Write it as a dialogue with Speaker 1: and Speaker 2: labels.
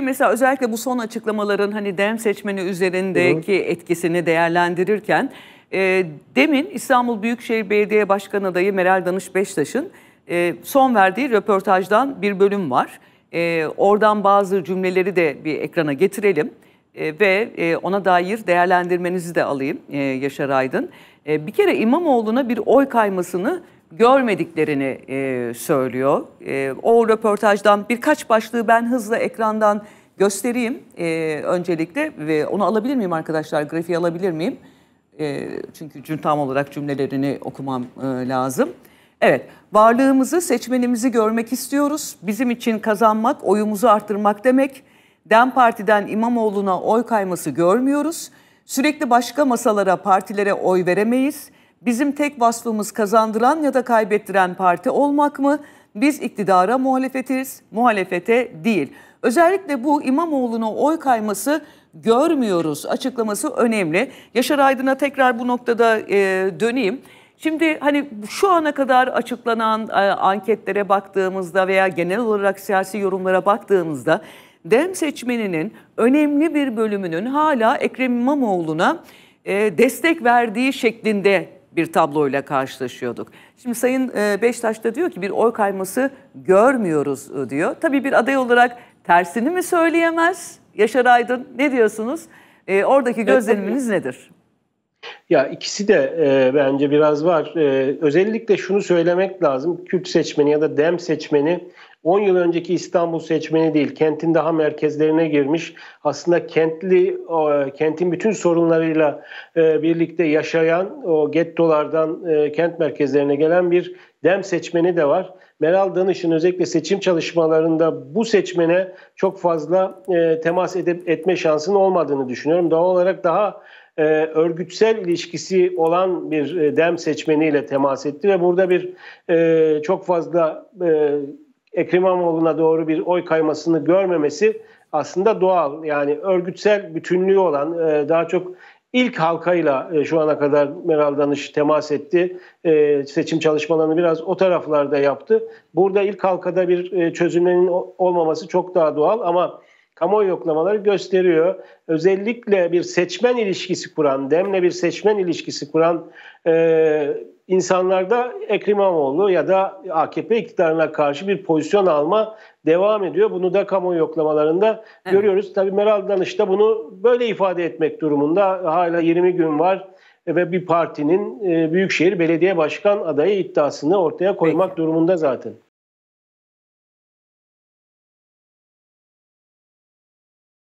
Speaker 1: Mesela özellikle bu son açıklamaların hani DEM seçmeni üzerindeki evet. etkisini değerlendirirken e, demin İstanbul Büyükşehir Belediye Başkanı adayı Meral Danış Beştaş'ın e, son verdiği röportajdan bir bölüm var. E, oradan bazı cümleleri de bir ekrana getirelim e, ve e, ona dair değerlendirmenizi de alayım e, Yaşar Aydın. E, bir kere İmamoğlu'na bir oy kaymasını görmediklerini e, söylüyor. E, o röportajdan birkaç başlığı ben hızla ekrandan göstereyim e, öncelikle. ve Onu alabilir miyim arkadaşlar? Grafiği alabilir miyim? E, çünkü tam olarak cümlelerini okumam e, lazım. Evet, varlığımızı, seçmenimizi görmek istiyoruz. Bizim için kazanmak, oyumuzu arttırmak demek. DEM Parti'den İmamoğlu'na oy kayması görmüyoruz. Sürekli başka masalara, partilere oy veremeyiz.'' Bizim tek vasfımız kazandıran ya da kaybettiren parti olmak mı? Biz iktidara muhalefetiz, muhalefete değil. Özellikle bu İmamoğlu'na oy kayması görmüyoruz açıklaması önemli. Yaşar Aydın'a tekrar bu noktada e, döneyim. Şimdi hani şu ana kadar açıklanan e, anketlere baktığımızda veya genel olarak siyasi yorumlara baktığımızda DEM seçmeninin önemli bir bölümünün hala Ekrem İmamoğlu'na e, destek verdiği şeklinde bir tabloyla karşılaşıyorduk. Şimdi Sayın e, Beştaş da diyor ki bir oy kayması görmüyoruz e, diyor. Tabii bir aday olarak tersini mi söyleyemez Yaşar Aydın? Ne diyorsunuz? E, oradaki e, gözleminiz nedir?
Speaker 2: Ya ikisi de e, bence biraz var. E, özellikle şunu söylemek lazım. Kürt seçmeni ya da Dem seçmeni 10 yıl önceki İstanbul seçmeni değil, kentin daha merkezlerine girmiş. Aslında kentli, kentin bütün sorunlarıyla e, birlikte yaşayan, o gettolardan e, kent merkezlerine gelen bir dem seçmeni de var. Meral Danış'ın özellikle seçim çalışmalarında bu seçmene çok fazla e, temas edip etme şansının olmadığını düşünüyorum. Doğal olarak daha e, örgütsel ilişkisi olan bir e, DEM seçmeniyle temas etti ve burada bir e, çok fazla e, Ekrem İmamoğlu'na doğru bir oy kaymasını görmemesi aslında doğal. Yani örgütsel bütünlüğü olan e, daha çok ilk halkayla e, şu ana kadar Meral Danış temas etti. E, seçim çalışmalarını biraz o taraflarda yaptı. Burada ilk halkada bir e, çözümlerin olmaması çok daha doğal ama kamuoyu yoklamaları gösteriyor. Özellikle bir seçmen ilişkisi kuran, demle bir seçmen ilişkisi kuran e, insanlarda Ekrem İmamoğlu ya da AKP iktidarına karşı bir pozisyon alma devam ediyor. Bunu da kamuoyu yoklamalarında evet. görüyoruz. Tabii Meral Danış da bunu böyle ifade etmek durumunda. Hala 20 gün var ve bir partinin e, Büyükşehir Belediye Başkan adayı iddiasını ortaya koymak Peki. durumunda zaten.